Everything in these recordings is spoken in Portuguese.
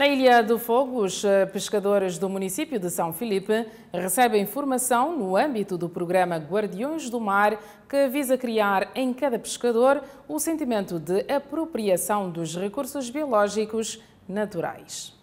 Na Ilha do Fogo, os eh, pescadores do município de São Filipe recebem formação no âmbito do programa Guardiões do Mar, que visa criar em cada pescador o sentimento de apropriação dos recursos biológicos naturais.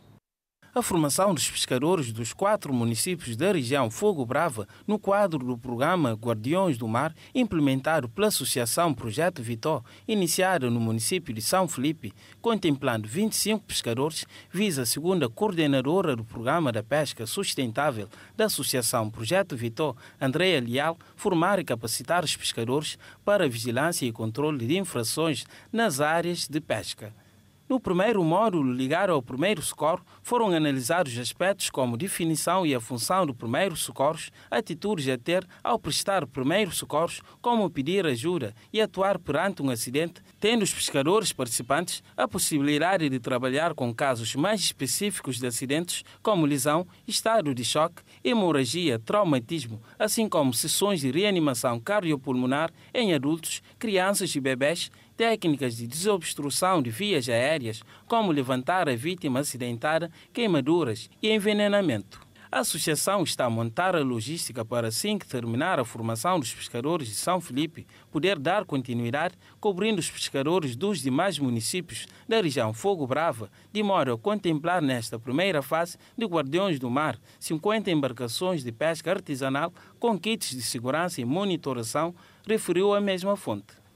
A formação dos pescadores dos quatro municípios da região Fogo Brava, no quadro do programa Guardiões do Mar, implementado pela Associação Projeto Vitó, iniciado no município de São Felipe, contemplando 25 pescadores, visa a segunda coordenadora do programa da pesca sustentável da Associação Projeto Vitó, Andréa Leal, formar e capacitar os pescadores para vigilância e controle de infrações nas áreas de pesca. No primeiro módulo, ligado ao primeiro socorro, foram analisados aspectos como definição e a função do primeiro socorros, atitudes a ter ao prestar primeiro socorros, como pedir ajuda e atuar perante um acidente, tendo os pescadores participantes a possibilidade de trabalhar com casos mais específicos de acidentes, como lesão, estado de choque, hemorragia, traumatismo, assim como sessões de reanimação cardiopulmonar em adultos, crianças e bebés, técnicas de desobstrução de vias aéreas como levantar a vítima acidentada, queimaduras e envenenamento. A associação está a montar a logística para, assim que terminar a formação dos pescadores de São Felipe, poder dar continuidade cobrindo os pescadores dos demais municípios da região Fogo Brava, de modo a contemplar nesta primeira fase de Guardiões do Mar 50 embarcações de pesca artesanal com kits de segurança e monitoração, referiu a mesma fonte.